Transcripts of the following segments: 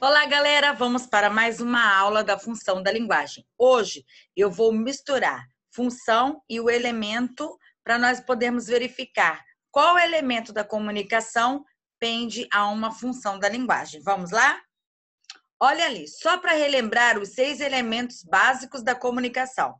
Olá, galera! Vamos para mais uma aula da função da linguagem. Hoje eu vou misturar função e o elemento para nós podermos verificar qual elemento da comunicação pende a uma função da linguagem. Vamos lá? Olha ali, só para relembrar os seis elementos básicos da comunicação.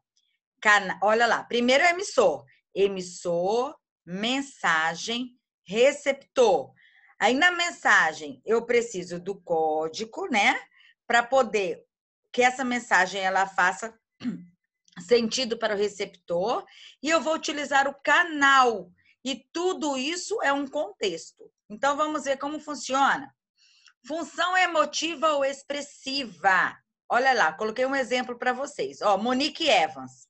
Cana... Olha lá, primeiro é emissor. Emissor, mensagem, receptor, Aí na mensagem eu preciso do código, né, para poder que essa mensagem ela faça sentido para o receptor e eu vou utilizar o canal e tudo isso é um contexto. Então vamos ver como funciona. Função emotiva ou expressiva. Olha lá, coloquei um exemplo para vocês. Ó, Monique Evans.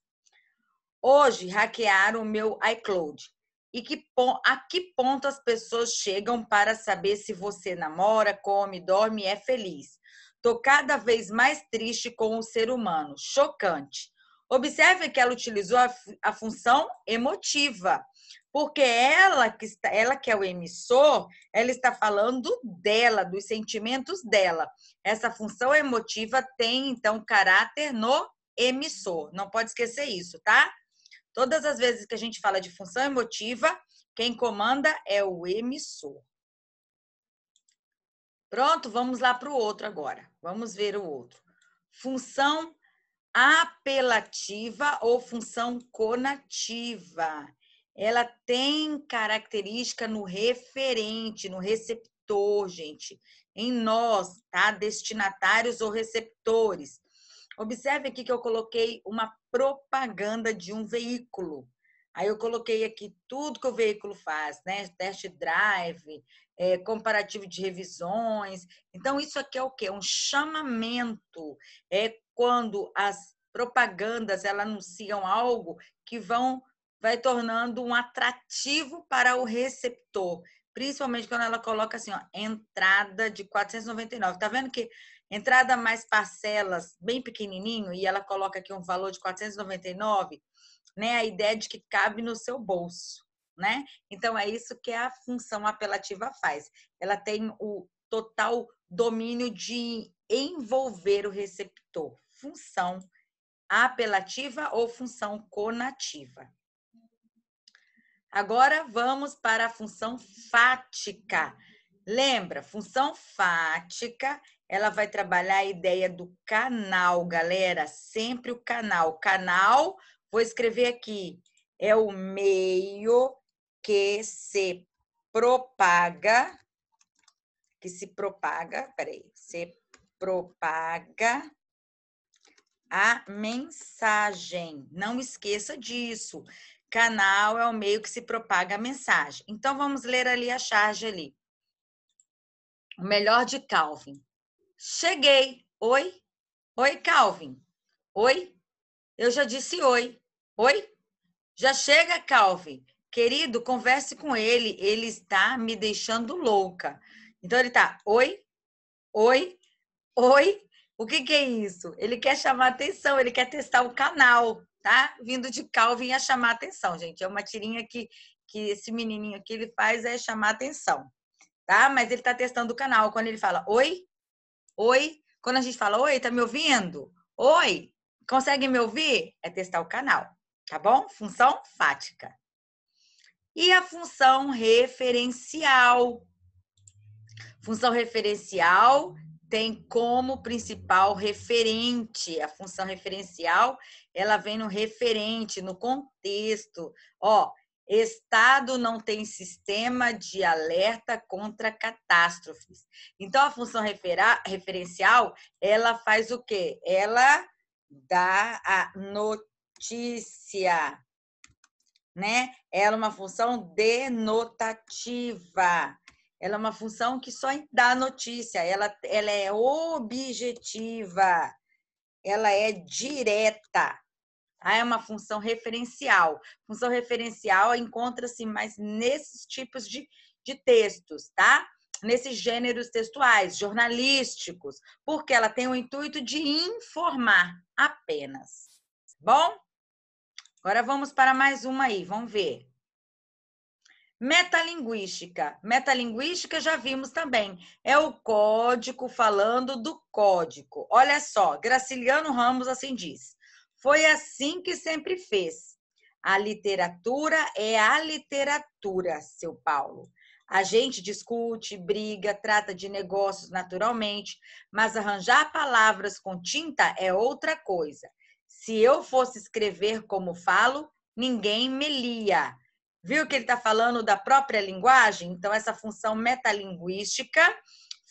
Hoje hackearam o meu iCloud e que, a que ponto as pessoas chegam para saber se você namora, come, dorme e é feliz. Tô cada vez mais triste com o ser humano. Chocante. Observe que ela utilizou a, a função emotiva, porque ela que, está, ela que é o emissor, ela está falando dela, dos sentimentos dela. Essa função emotiva tem, então, caráter no emissor. Não pode esquecer isso, tá? Todas as vezes que a gente fala de função emotiva, quem comanda é o emissor. Pronto, vamos lá para o outro agora. Vamos ver o outro. Função apelativa ou função conativa. Ela tem característica no referente, no receptor, gente. Em nós, tá? Destinatários ou receptores. Observe aqui que eu coloquei uma propaganda de um veículo. Aí eu coloquei aqui tudo que o veículo faz, né? Test drive, é, comparativo de revisões. Então, isso aqui é o quê? Um chamamento. É quando as propagandas elas anunciam algo que vão vai tornando um atrativo para o receptor, principalmente quando ela coloca assim, ó, entrada de 499. Tá vendo que entrada mais parcelas, bem pequenininho, e ela coloca aqui um valor de 499, né? A ideia de que cabe no seu bolso, né? Então é isso que a função apelativa faz. Ela tem o total domínio de envolver o receptor. Função apelativa ou função conativa. Agora vamos para a função fática. Lembra, função fática ela vai trabalhar a ideia do canal, galera. Sempre o canal. Canal, vou escrever aqui, é o meio que se propaga, que se propaga, peraí, se propaga a mensagem. Não esqueça disso. Canal é o meio que se propaga a mensagem. Então, vamos ler ali a charge ali. O melhor de Calvin cheguei. Oi? Oi, Calvin. Oi? Eu já disse oi. Oi? Já chega, Calvin. Querido, converse com ele. Ele está me deixando louca. Então ele tá, oi, oi, oi. O que, que é isso? Ele quer chamar atenção, ele quer testar o canal, tá? Vindo de Calvin a chamar atenção, gente. É uma tirinha que, que esse menininho aqui ele faz é chamar atenção, tá? Mas ele tá testando o canal. Quando ele fala, oi, Oi? Quando a gente fala oi, tá me ouvindo? Oi? Consegue me ouvir? É testar o canal, tá bom? Função fática. E a função referencial. Função referencial tem como principal referente. A função referencial, ela vem no referente, no contexto. Ó, Estado não tem sistema de alerta contra catástrofes. Então, a função referencial, ela faz o quê? Ela dá a notícia, né? Ela é uma função denotativa. Ela é uma função que só dá notícia. Ela, ela é objetiva. Ela é direta. Ah, é uma função referencial. Função referencial encontra-se mais nesses tipos de, de textos, tá? Nesses gêneros textuais, jornalísticos, porque ela tem o intuito de informar apenas. Tá bom? Agora vamos para mais uma aí, vamos ver. Metalinguística. Metalinguística já vimos também. É o código falando do código. Olha só, Graciliano Ramos assim diz. Foi assim que sempre fez. A literatura é a literatura, seu Paulo. A gente discute, briga, trata de negócios naturalmente, mas arranjar palavras com tinta é outra coisa. Se eu fosse escrever como falo, ninguém me lia. Viu que ele está falando da própria linguagem? Então, essa função metalinguística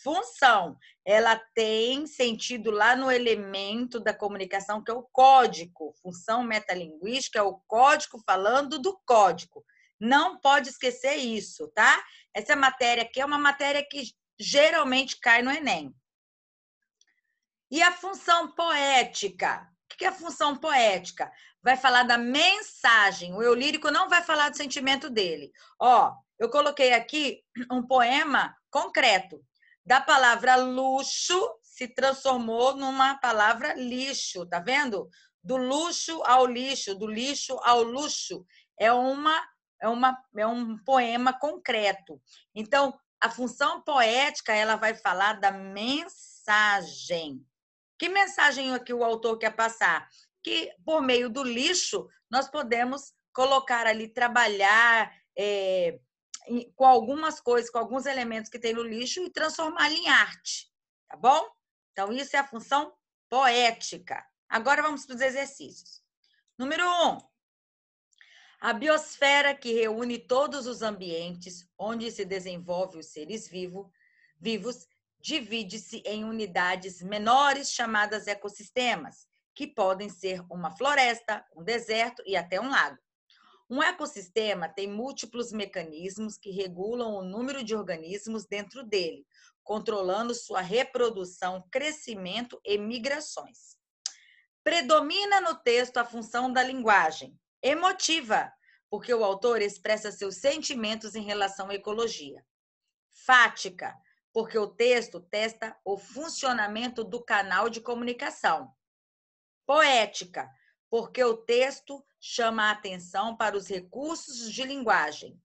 função, ela tem sentido lá no elemento da comunicação, que é o código. Função metalinguística é o código falando do código. Não pode esquecer isso, tá? Essa matéria aqui é uma matéria que geralmente cai no Enem. E a função poética? O que é a função poética? Vai falar da mensagem. O eu lírico não vai falar do sentimento dele. Ó, eu coloquei aqui um poema concreto da palavra luxo se transformou numa palavra lixo, tá vendo? Do luxo ao lixo, do lixo ao luxo. É uma é uma é um poema concreto. Então, a função poética, ela vai falar da mensagem. Que mensagem é que o autor quer passar? Que por meio do lixo nós podemos colocar ali, trabalhar, é, com algumas coisas, com alguns elementos que tem no lixo e transformá-lo em arte, tá bom? Então, isso é a função poética. Agora vamos para os exercícios. Número um, a biosfera que reúne todos os ambientes onde se desenvolve os seres vivo, vivos divide-se em unidades menores chamadas ecossistemas, que podem ser uma floresta, um deserto e até um lago. Um ecossistema tem múltiplos mecanismos que regulam o número de organismos dentro dele, controlando sua reprodução, crescimento e migrações. Predomina no texto a função da linguagem, emotiva, porque o autor expressa seus sentimentos em relação à ecologia. Fática, porque o texto testa o funcionamento do canal de comunicação. Poética, porque o texto chama a atenção para os recursos de linguagem.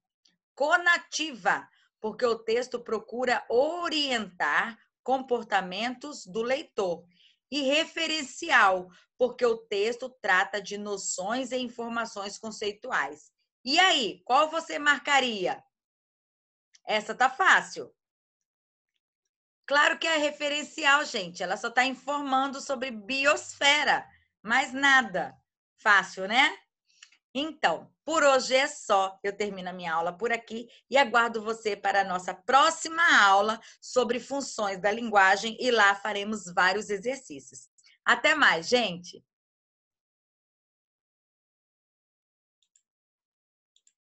Conativa, porque o texto procura orientar comportamentos do leitor. E referencial, porque o texto trata de noções e informações conceituais. E aí, qual você marcaria? Essa tá fácil. Claro que é referencial, gente. Ela só está informando sobre biosfera. Mais nada. Fácil, né? Então, por hoje é só. Eu termino a minha aula por aqui e aguardo você para a nossa próxima aula sobre funções da linguagem e lá faremos vários exercícios. Até mais, gente!